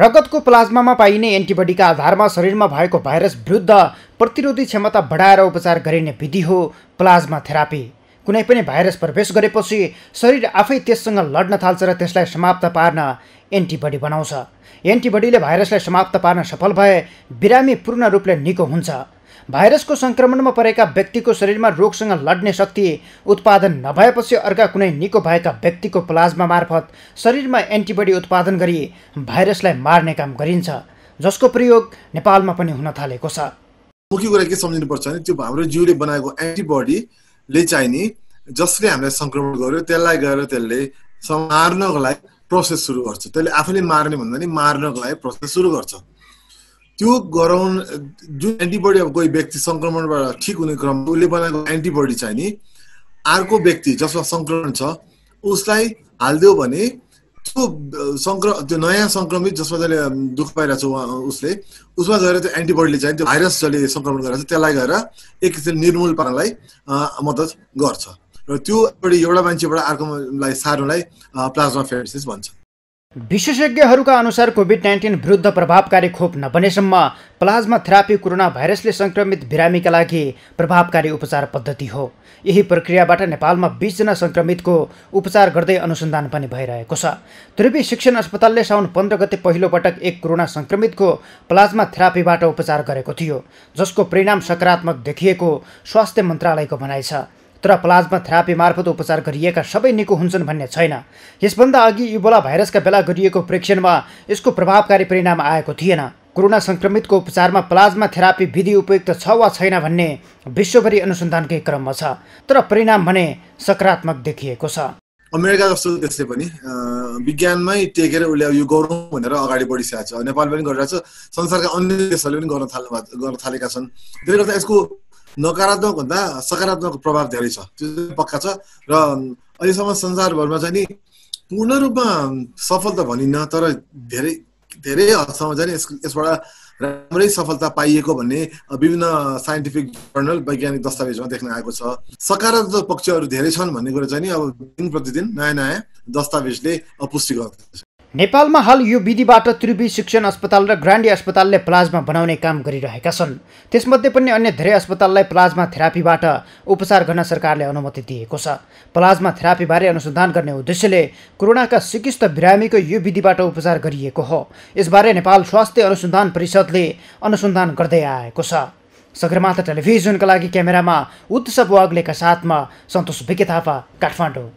रगतको प्लाज्मामा पाइने एन्टिबडीका आधारमा शरीरमा भएको भाइरस विरुद्ध प्रतिरोधी क्षमता बढाएर उपचार गरिने विधि हो प्लाज्मा थेरापी कुनै पनि भाइरस प्रवेश गरेपछि शरीर आफै त्यससँग लड्न थाल्छ र त्यसलाई समाप्त पार्न एन्टिबडी बनाउँछ एन्टिबडीले भाइरसलाई समाप्त पार्न सफल भए बिरामी पूर्ण रूपले निको हुन्छ भाइरसको सङ्क्रमणमा परेका व्यक्तिको शरीरमा रोगसँग लड्ने शक्ति उत्पादन नभएपछि अर्का कुनै निको भएका व्यक्तिको प्लाज्मा मार्फत शरीरमा एन्टिबडी उत्पादन गरी भाइरसलाई मार्ने काम गरिन्छ जसको प्रयोग नेपालमा पनि हुन थालेको छ मुख्य कुरा के सम्झिनुपर्छ भने त्यो हाम्रो जिउले बनाएको एन्टिबडीले चाहिने जसले हामीलाई सङ्क्रमण गर्यो त्यसलाई गएर त्यसले मार्नको लागि प्रोसेस सुरु गर्छ त्यसले आफैले मार्ने भन्दा नि मार्नको लागि प्रोसेस सुरु गर्छ त्यो गराउन जुन एन्टिबडी अब कोही व्यक्ति सङ्क्रमणबाट ठिक हुने क्रम उसले बनाएको एन्टिबडी चाहिँ नि अर्को व्यक्ति जसमा सङ्क्रमण छ उसलाई हालिदियो भने त्यो सङ्क्र त्यो नयाँ सङ्क्रमित जसमा जसले दुःख पाइरहेको छ उहाँ उसले उसमा गएर त्यो एन्टिबडीले चाहिँ त्यो भाइरस जसले सङ्क्रमण गरेर त्यसलाई गएर एक किसिम निर्मूल पार्नलाई मद्दत गर्छ र त्यो एउटा मान्छेबाट अर्कोलाई सार्नुलाई प्लाज्मा फेरिसिस भन्छ विशेषज्ञहरूका अनुसार कोभिड नाइन्टिन विरुद्ध प्रभावकारी खोप नबनेसम्म प्लाज्मा थेरापी कोरोना भाइरसले सङ्क्रमित बिरामीका लागि प्रभावकारी उपचार पद्धति हो यही प्रक्रियाबाट नेपालमा बिसजना सङ्क्रमितको उपचार गर्दै अनुसन्धान पनि भइरहेको छ त्रिवी शिक्षण अस्पतालले साउन पन्ध्र गते पहिलोपटक एक कोरोना सङ्क्रमितको प्लाज्मा थेरापीबाट उपचार गरेको थियो जसको परिणाम सकारात्मक देखिएको स्वास्थ्य मन्त्रालयको भनाइ छ तर प्लाज्मा थेरापी मार्फत उपचार गरिएका सबै निको हुन्छन् भन्ने छैन यसभन्दा अघि इबोला भाइरसका बेला गरिएको परीक्षणमा यसको प्रभावकारी परिणाम आएको थिएन कोरोना सङ्क्रमितको उपचारमा प्लाज्मा थेरापी विधि उपयुक्त छ वा छैन भन्ने विश्वभरि अनुसन्धानकै क्रममा छ तर परिणाम भने सकारात्मक देखिएको छ अमेरिका जस्तो देशले पनि विज्ञानमै टेकेर उसले यो गरौँ भनेर अगाडि बढिसकेको छ नेपाल पनि गरिरहेको छ संसारका अन्य देशहरूले पनि गर्न थाल्नु गर्न थालेका छन् त्यसले गर्दा यसको नकारात्मक भन्दा सकारात्मक प्रभाव धेरै छ त्यो पक्का छ र अहिलेसम्म संसारभरमा चाहिँ नि पूर्ण रूपमा सफल त भनिन्न तर धेरै धेरै हदसम्म चाहिँ यस यसबाट राम्रै सफलता पाइएको भन्ने विभिन्न साइन्टिफिक जर्नल वैज्ञानिक दस्तावेजमा देख्न आएको छ सकारात्मक पक्षहरू धेरै छन् भन्ने कुरा चाहिँ नि अब दिन प्रतिदिन नयाँ नयाँ दस्तावेजले पुष्टि गर्दछ नेपालमा हाल यो विधिबाट त्रिवी शिक्षण अस्पताल र ग्रान्डी अस्पतालले प्लाज्मा बनाउने काम गरिरहेका छन् त्यसमध्ये पनि अन्य धेरै अस्पताललाई प्लाज्मा थेरापीबाट उपचार गर्न सरकारले अनुमति दिएको छ प्लाज्मा थेरापीबारे अनुसन्धान गर्ने उद्देश्यले कोरोनाका सिकिस्त बिरामीको यो विधिबाट उपचार गरिएको हो यसबारे नेपाल स्वास्थ्य अनुसन्धान परिषदले अनुसन्धान गर्दै आएको छ सगरमाथा टेलिभिजनका लागि क्यामेरामा उत्सव वाग्लेका साथमा सन्तोष विके थापा काठमाडौँ